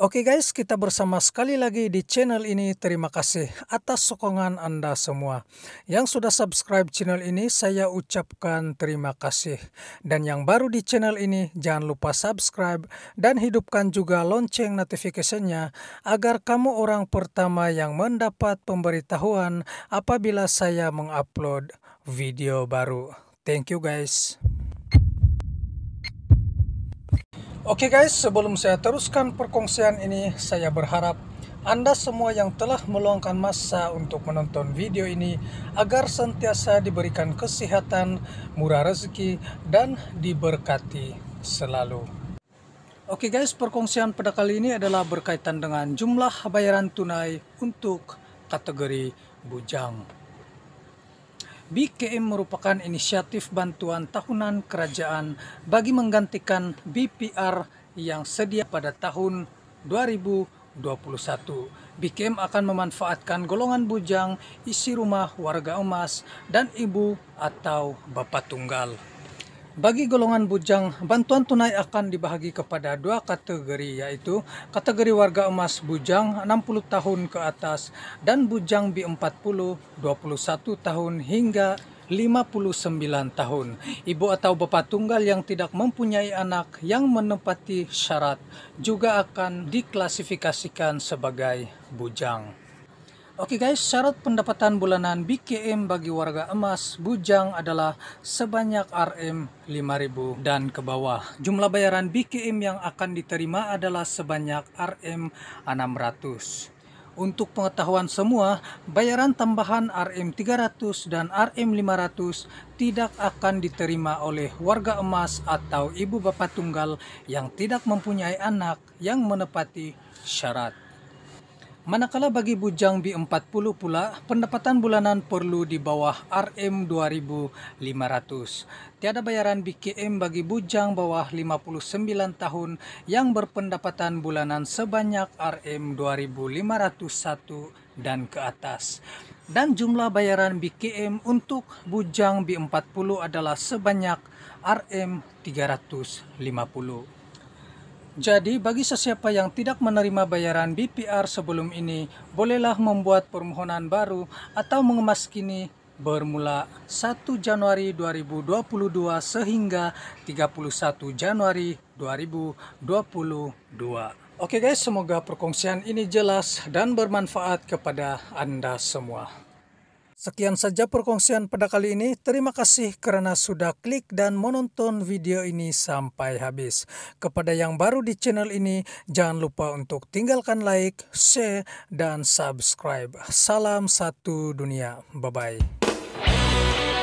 Oke okay guys, kita bersama sekali lagi di channel ini. Terima kasih atas sokongan Anda semua. Yang sudah subscribe channel ini, saya ucapkan terima kasih. Dan yang baru di channel ini, jangan lupa subscribe dan hidupkan juga lonceng notifikasinya agar kamu orang pertama yang mendapat pemberitahuan apabila saya mengupload video baru. Thank you guys. Oke okay guys, sebelum saya teruskan perkongsian ini, saya berharap Anda semua yang telah meluangkan masa untuk menonton video ini agar sentiasa diberikan kesehatan, murah rezeki, dan diberkati selalu. Oke okay guys, perkongsian pada kali ini adalah berkaitan dengan jumlah bayaran tunai untuk kategori bujang. BKM merupakan inisiatif bantuan tahunan kerajaan bagi menggantikan BPR yang sedia pada tahun 2021. BKM akan memanfaatkan golongan bujang, isi rumah warga emas, dan ibu atau bapak tunggal. Bagi golongan bujang, bantuan tunai akan dibahagi kepada dua kategori yaitu kategori warga emas bujang 60 tahun ke atas dan bujang B40 21 tahun hingga 59 tahun. Ibu atau bapa tunggal yang tidak mempunyai anak yang menempati syarat juga akan diklasifikasikan sebagai bujang. Oke okay guys, syarat pendapatan bulanan BKM bagi warga emas bujang adalah sebanyak RM5000 dan ke bawah. Jumlah bayaran BKM yang akan diterima adalah sebanyak RM600. Untuk pengetahuan semua, bayaran tambahan RM300 dan RM500 tidak akan diterima oleh warga emas atau ibu bapak tunggal yang tidak mempunyai anak yang menepati syarat. Manakala bagi bujang B40 pula, pendapatan bulanan perlu di bawah RM2.500. Tiada bayaran BKM bagi bujang bawah 59 tahun yang berpendapatan bulanan sebanyak RM2.501 dan ke atas. Dan jumlah bayaran BKM untuk bujang B40 adalah sebanyak RM350. Jadi, bagi sesiapa yang tidak menerima bayaran BPR sebelum ini, bolehlah membuat permohonan baru atau mengemas kini bermula 1 Januari 2022 sehingga 31 Januari 2022. Oke guys, semoga perkongsian ini jelas dan bermanfaat kepada Anda semua. Sekian saja perkongsian pada kali ini. Terima kasih karena sudah klik dan menonton video ini sampai habis. Kepada yang baru di channel ini, jangan lupa untuk tinggalkan like, share, dan subscribe. Salam satu dunia. Bye-bye.